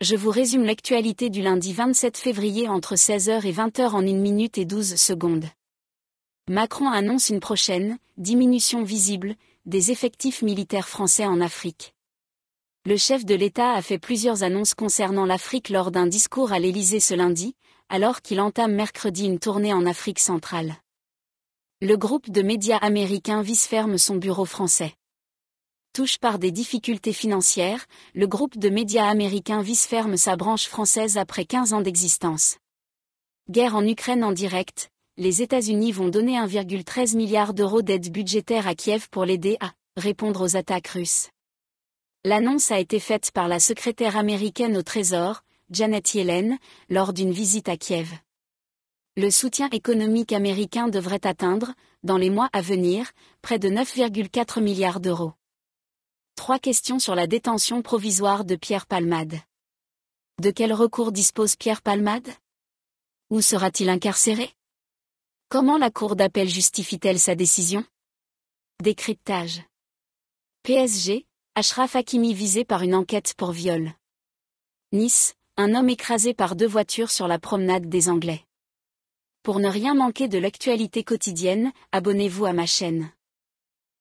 je vous résume l'actualité du lundi 27 février entre 16h et 20h en 1 minute et 12 secondes. Macron annonce une prochaine diminution visible des effectifs militaires français en Afrique. Le chef de l'État a fait plusieurs annonces concernant l'Afrique lors d'un discours à l'Élysée ce lundi, alors qu'il entame mercredi une tournée en Afrique centrale. Le groupe de médias américains vice-ferme son bureau français touche par des difficultés financières, le groupe de médias américains Vice ferme sa branche française après 15 ans d'existence. Guerre en Ukraine en direct, les États-Unis vont donner 1,13 milliard d'euros d'aide budgétaire à Kiev pour l'aider à répondre aux attaques russes. L'annonce a été faite par la secrétaire américaine au Trésor, Janet Yellen, lors d'une visite à Kiev. Le soutien économique américain devrait atteindre, dans les mois à venir, près de 9,4 milliards d'euros trois questions sur la détention provisoire de Pierre Palmade. De quel recours dispose Pierre Palmade Où sera-t-il incarcéré Comment la Cour d'appel justifie-t-elle sa décision Décryptage. PSG, Ashraf Hakimi visé par une enquête pour viol. Nice, un homme écrasé par deux voitures sur la promenade des Anglais. Pour ne rien manquer de l'actualité quotidienne, abonnez-vous à ma chaîne.